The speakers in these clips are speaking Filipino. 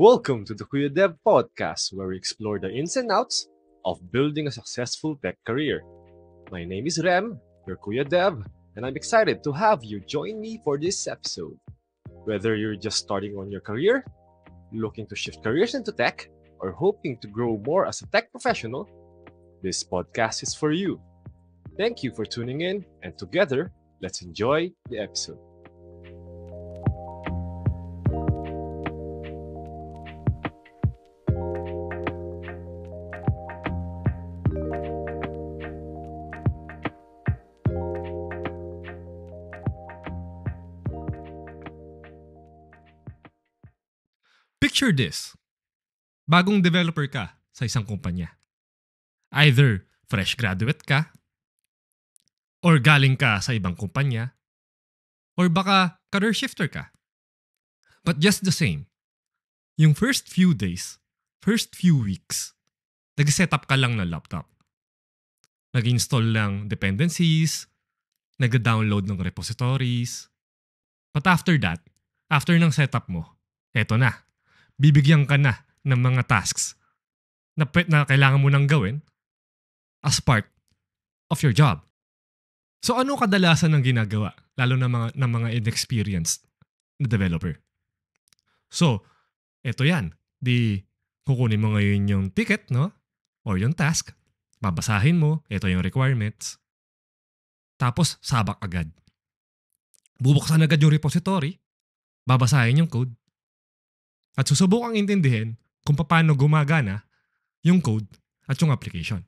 Welcome to the Kuya Dev Podcast, where we explore the ins and outs of building a successful tech career. My name is Rem, your Kuya Dev, and I'm excited to have you join me for this episode. Whether you're just starting on your career, looking to shift careers into tech, or hoping to grow more as a tech professional, this podcast is for you. Thank you for tuning in, and together, let's enjoy the episode. Picture this. Bagong developer ka sa isang kumpanya. Either fresh graduate ka, or galing ka sa ibang kumpanya, or baka career shifter ka. But just the same, yung first few days, first few weeks, nag-setup ka lang ng laptop. Nag-install lang dependencies, nag-download ng repositories. But after that, after ng setup mo, eto na bibigyan ka na ng mga tasks na, na kailangan mo nang gawin as part of your job. So ano kadalasan ng ginagawa lalo na mga ng mga inexperienced na developer? So, eto 'yan. Di kukunin mo ngayon yung ticket, no? Or yung task. Babasahin mo, ito yung requirements. Tapos sabak agad. Bubuksan agad yung repository, babasahin yung code, at susubukang intindihin kung paano gumagana yung code at yung application.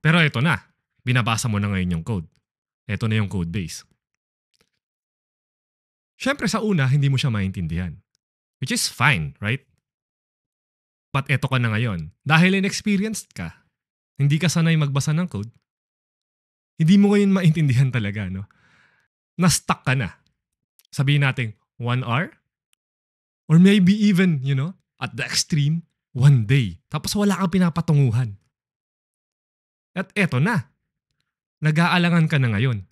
Pero ito na, binabasa mo na ngayon yung code. Ito na yung code base. Siyempre sa una, hindi mo siya maintindihan. Which is fine, right? But eto ka na ngayon. Dahil inexperienced ka, hindi ka sanay magbasa ng code, hindi mo ngayon maintindihan talaga, no? Na-stuck ka na. Sabihin natin, 1 hour? Or maybe even, you know, at the extreme, one day. Tapos wala kang pinapatunguhan. At eto na. Nag-aalangan ka na ngayon.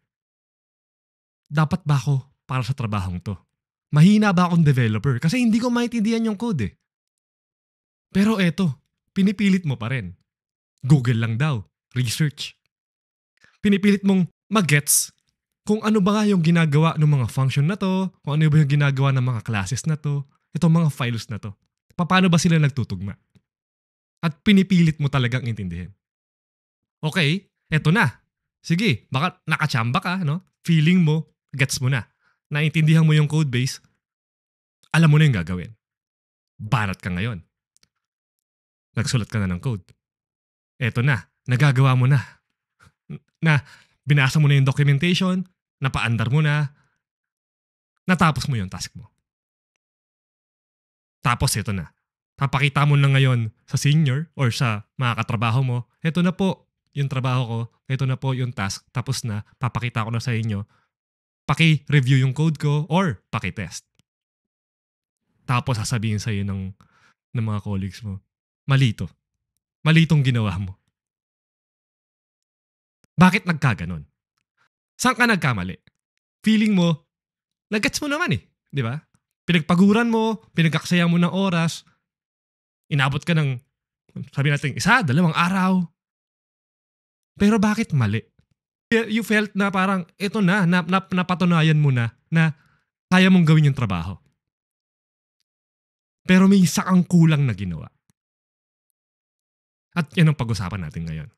Dapat ba ako para sa trabahong to? Mahina ba akong developer? Kasi hindi ko maintindihan yung code eh. Pero eto, pinipilit mo pa rin. Google lang daw. Research. Pinipilit mong magets kung ano ba nga yung ginagawa ng mga function na to, kung ano ba yung ginagawa ng mga classes na to, itong mga files na to. Paano ba sila nagtutugma? At pinipilit mo talagang intindihin. Okay, eto na. Sige, baka nakachamba ka, no? Feeling mo, gets mo na. Naintindihan mo yung code base, alam mo na yung gagawin. Banat ka ngayon. Nagsulat ka na ng code. Eto na, nagagawa mo na. Na binasa mo na yung documentation, napaandar mo na, natapos mo yung task mo. Tapos ito na. Papakita mo na ngayon sa senior or sa mga katrabaho mo, ito na po yung trabaho ko, ito na po yung task, tapos na, papakita ko na sa inyo. Paki-review yung code ko or paki-test. Tapos sasabihin sa iyo ng, ng mga colleagues mo, malito. Malitong ginawa mo. Bakit nagkaganon? Saan ka nagkamali? Feeling mo, nagets mo naman eh, di ba? pinagpaguran mo, pinagkaksaya mo ng oras, inabot ka ng, sabi natin, isa, dalawang araw. Pero bakit mali? You felt na parang, ito na, nap- na napatunayan mo na, na kaya mong gawin yung trabaho. Pero may isa kang kulang na ginawa. At yan ang pag-usapan natin ngayon.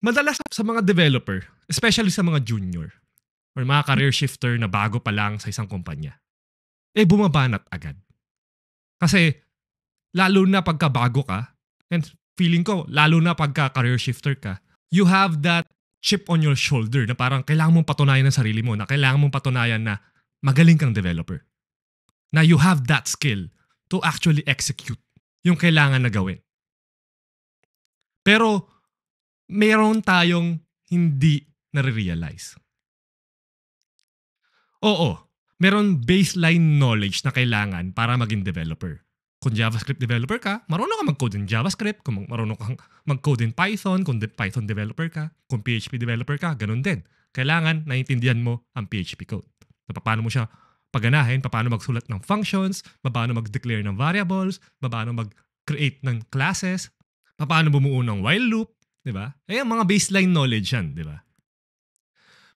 Madalas sa mga developer, especially sa mga junior, or mga career shifter na bago pa lang sa isang kumpanya eh bumabanat agad. Kasi lalo na pagka bago ka, and feeling ko lalo na pagka career shifter ka, you have that chip on your shoulder na parang kailangan mong patunayan ng sarili mo, na kailangan mong patunayan na magaling kang developer. Na you have that skill to actually execute yung kailangan na gawin. Pero meron tayong hindi nare-realize. Oo, meron baseline knowledge na kailangan para maging developer. Kung JavaScript developer ka, marunong ka mag-code in JavaScript, kung marunong kang mag-code in Python, kung Python developer ka, kung PHP developer ka, ganun din. Kailangan naiintindihan mo ang PHP code. So, paano mo siya paganahin, paano magsulat ng functions, paano mag-declare ng variables, paano mag-create ng classes, paano bumuo ng while loop, di ba? Ayan, eh, mga baseline knowledge yan, di ba?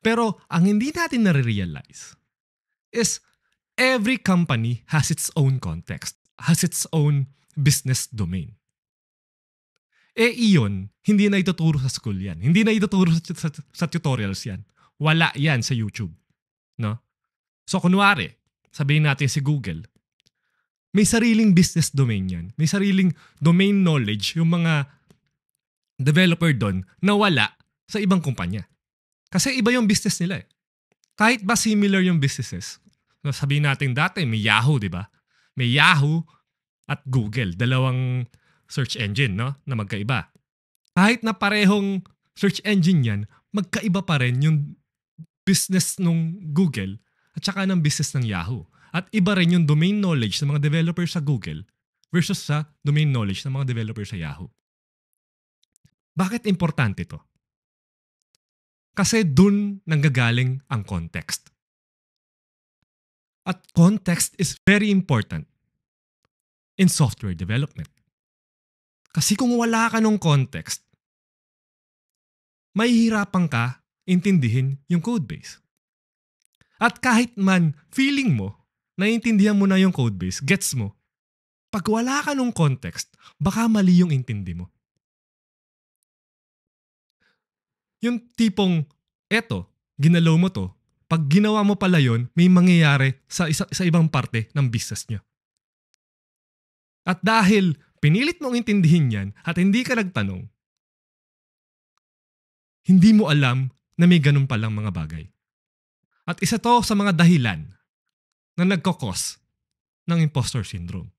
Pero ang hindi natin nare-realize is every company has its own context, has its own business domain. Eh iyon, hindi na ituturo sa school yan. Hindi na ituturo sa, sa, sa tutorials yan. Wala yan sa YouTube. No? So kunwari, sabihin natin si Google, may sariling business domain yan. May sariling domain knowledge yung mga developer doon na wala sa ibang kumpanya. Kasi iba yung business nila eh. Kahit ba similar yung businesses, Sabihin natin dati, may Yahoo, di ba? May Yahoo at Google. Dalawang search engine, no? Na magkaiba. Kahit na parehong search engine yan, magkaiba pa rin yung business ng Google at saka ng business ng Yahoo. At iba rin yung domain knowledge ng mga developer sa Google versus sa domain knowledge ng mga developer sa Yahoo. Bakit importante to? Kasi dun nanggagaling ang context. At context is very important in software development. Kasi kung wala ka ng context, mahihirapan ka intindihin yung codebase. At kahit man feeling mo, naiintindihan mo na yung codebase, gets mo, pag wala ka ng context, baka mali yung intindi mo. Yung tipong, eto, ginalaw mo to, pag ginawa mo pala yon, may mangyayari sa, isa, sa ibang parte ng business nyo. At dahil pinilit mong intindihin yan at hindi ka nagtanong, hindi mo alam na may ganun palang mga bagay. At isa to sa mga dahilan na nagkakos ng imposter syndrome.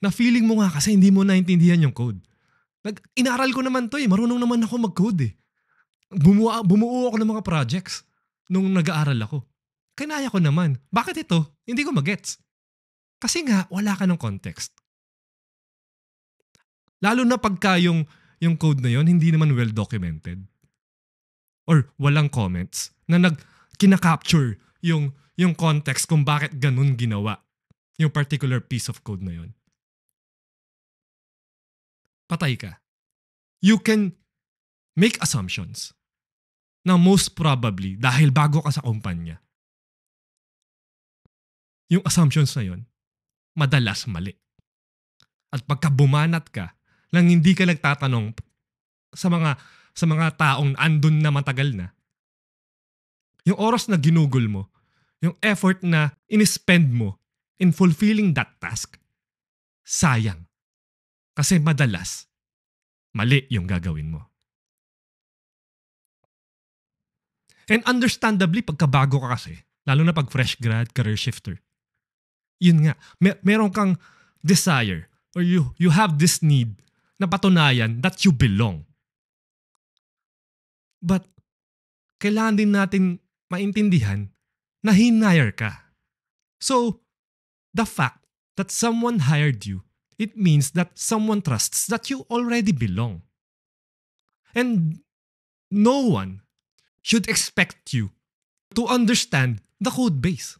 Na feeling mo nga kasi hindi mo naintindihan yung code. Nag, inaral ko naman to eh. Marunong naman ako mag-code eh. Bumuo, bumuo ako ng mga projects nung nag-aaral ako. Kinaya ko naman. Bakit ito? Hindi ko magets. Kasi nga, wala ka ng context. Lalo na pagka yung, yung code na yon hindi naman well documented. Or walang comments na nag kinakapture yung, yung context kung bakit ganun ginawa yung particular piece of code na yon. Patay ka. You can make assumptions na most probably dahil bago ka sa kumpanya, yung assumptions na yon madalas mali. At pagka bumanat ka, nang hindi ka nagtatanong sa mga sa mga taong andun na matagal na, yung oras na ginugol mo, yung effort na inispend mo in fulfilling that task, sayang. Kasi madalas, mali yung gagawin mo. And understandably, pagkabago ka kasi, lalo na pag fresh grad, career shifter, yun nga, mer- meron kang desire or you, you have this need na patunayan that you belong. But, kailangan din natin maintindihan na hinire ka. So, the fact that someone hired you, it means that someone trusts that you already belong. And no one should expect you to understand the code base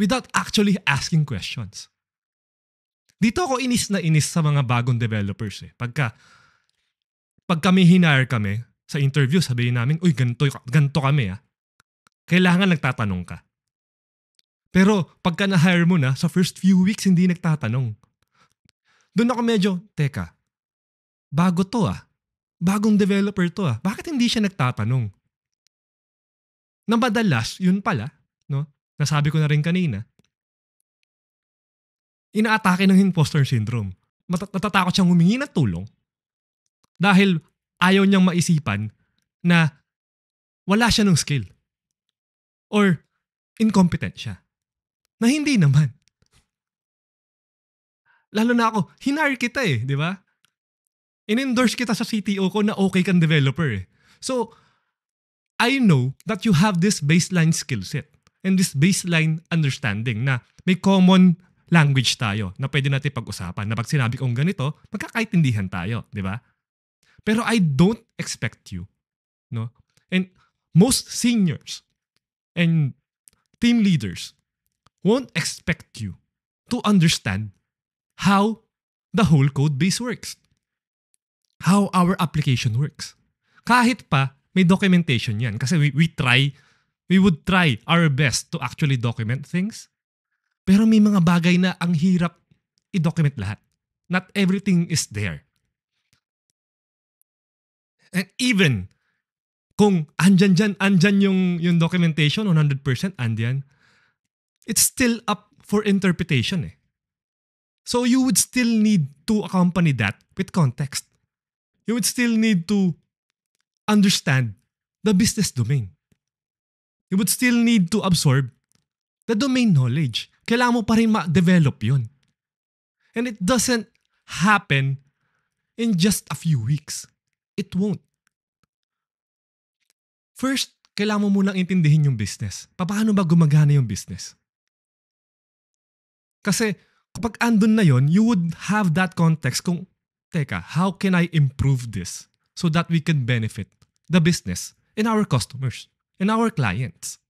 without actually asking questions. Dito ako inis na inis sa mga bagong developers eh. Pagka, pag kami hinire kami sa interview, sabihin namin, uy, ganito, ganito kami ah. Kailangan nagtatanong ka. Pero pagka na-hire mo na, sa first few weeks, hindi nagtatanong. Doon ako medyo, teka, bago to ah. Bagong developer to ah. Bakit hindi siya nagtatanong? na madalas, yun pala, no? Nasabi ko na rin kanina, inaatake ng imposter syndrome. Mat- natatakot siyang humingi ng tulong dahil ayaw niyang maisipan na wala siya ng skill or incompetent siya. Na hindi naman. Lalo na ako, hinar kita eh, di ba? In-endorse kita sa CTO ko na okay kang developer eh. So, I know that you have this baseline skill set and this baseline understanding na may common language tayo na pwede natin pag-usapan. Na pag sinabi kong ganito, magkakaintindihan tayo, di ba? Pero I don't expect you. No? And most seniors and team leaders won't expect you to understand how the whole code base works. How our application works. Kahit pa may documentation yan. Kasi we, we try, we would try our best to actually document things. Pero may mga bagay na ang hirap i-document lahat. Not everything is there. And even kung andyan dyan, andyan yung, yung documentation, 100% andyan, it's still up for interpretation eh. So you would still need to accompany that with context. You would still need to understand the business domain. You would still need to absorb the domain knowledge. Kailangan mo pa rin ma-develop yun. And it doesn't happen in just a few weeks. It won't. First, kailangan mo munang intindihin yung business. Paano ba gumagana yung business? Kasi kapag andun na yon, you would have that context kung, teka, how can I improve this so that we can benefit? the business in our customers, in our clients.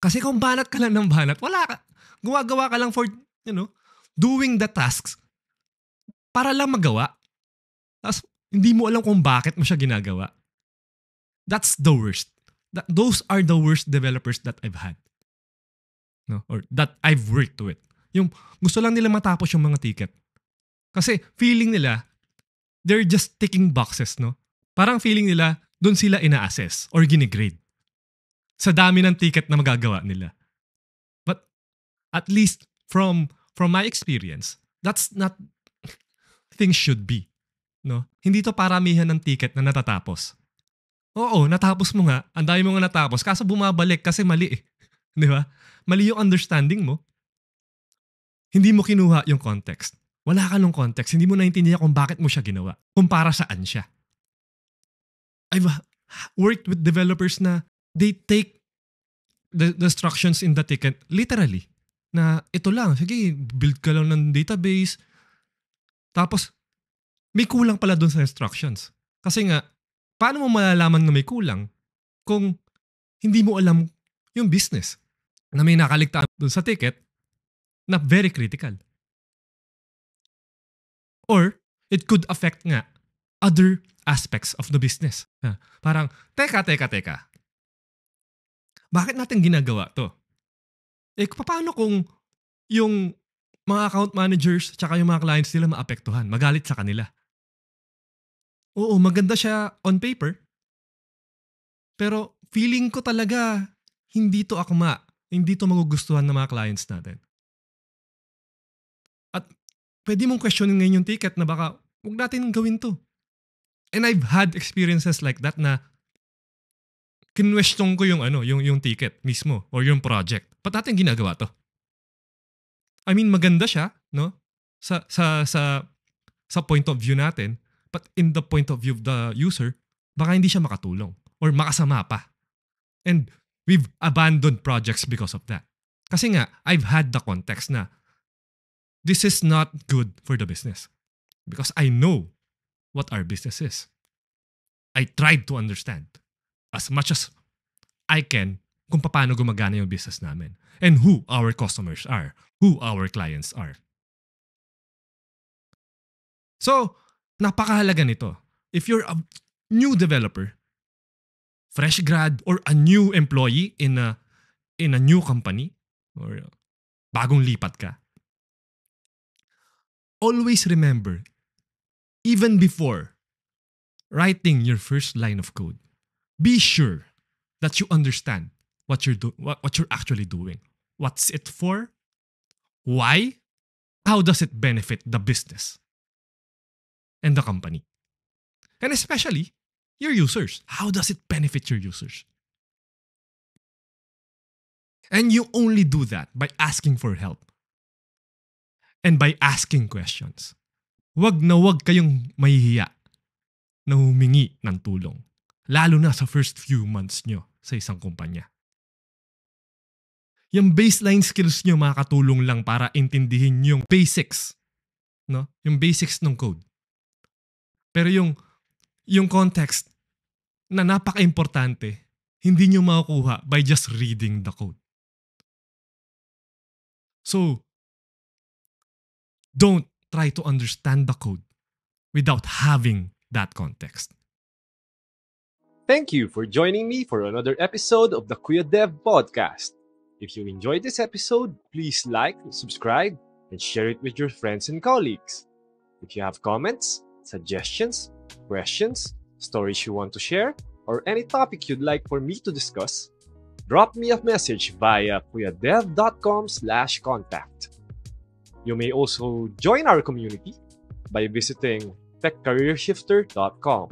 Kasi kung banat ka lang ng banat, wala ka. Gumagawa ka lang for, you know, doing the tasks para lang magawa. Tapos, hindi mo alam kung bakit mo siya ginagawa. That's the worst. That, those are the worst developers that I've had. No? Or that I've worked with. Yung gusto lang nila matapos yung mga ticket. Kasi feeling nila, they're just ticking boxes, no? Parang feeling nila, doon sila ina-assess or ginigrade. Sa dami ng ticket na magagawa nila. But at least from from my experience, that's not things should be. No? Hindi to paramihan ng ticket na natatapos. Oo, natapos mo nga. Ang dami mo nga natapos. Kaso bumabalik kasi mali eh. Di ba? Mali yung understanding mo. Hindi mo kinuha yung context. Wala ka nung context. Hindi mo naintindihan kung bakit mo siya ginawa. Kung para saan siya. I've worked with developers na they take the, instructions in the ticket literally. Na ito lang, sige, build ka lang ng database. Tapos, may kulang pala doon sa instructions. Kasi nga, paano mo malalaman na may kulang kung hindi mo alam yung business na may nakaligtaan doon sa ticket na very critical. Or, it could affect nga other aspects of the business. Ha? Parang, teka, teka, teka. Bakit natin ginagawa to? Eh, paano kung yung mga account managers tsaka yung mga clients nila maapektuhan, magalit sa kanila? Oo, maganda siya on paper. Pero feeling ko talaga hindi to akma. Hindi to magugustuhan ng mga clients natin. At pwede mong questionin ngayon yung ticket na baka huwag natin gawin to. And I've had experiences like that na kinwestiyon ko yung ano, yung, yung ticket mismo or yung project. Ba't natin ginagawa to? I mean, maganda siya, no? Sa, sa, sa, sa point of view natin. But in the point of view of the user, baka hindi siya makatulong or makasama pa. And we've abandoned projects because of that. Kasi nga, I've had the context na this is not good for the business. Because I know what our business is. I tried to understand as much as I can kung paano gumagana yung business namin and who our customers are, who our clients are. So, napakahalaga nito. If you're a new developer, fresh grad or a new employee in a in a new company or bagong lipat ka, always remember even before writing your first line of code, be sure that you understand what you're doing, what, what you're actually doing. What's it for? Why? How does it benefit the business and the company? And especially your users. How does it benefit your users? And you only do that by asking for help and by asking questions. wag na wag kayong mahihiya na humingi ng tulong. Lalo na sa first few months nyo sa isang kumpanya. Yung baseline skills nyo makakatulong lang para intindihin yung basics. No? Yung basics ng code. Pero yung, yung context na napaka-importante, hindi nyo makukuha by just reading the code. So, don't try to understand the code without having that context. Thank you for joining me for another episode of the Queer Dev Podcast. If you enjoyed this episode, please like, subscribe, and share it with your friends and colleagues. If you have comments, suggestions, questions, stories you want to share, or any topic you'd like for me to discuss, drop me a message via queerdev.com slash contact. You may also join our community by visiting techcareershifter.com.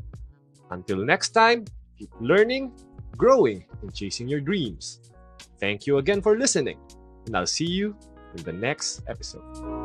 Until next time, keep learning, growing, and chasing your dreams. Thank you again for listening, and I'll see you in the next episode.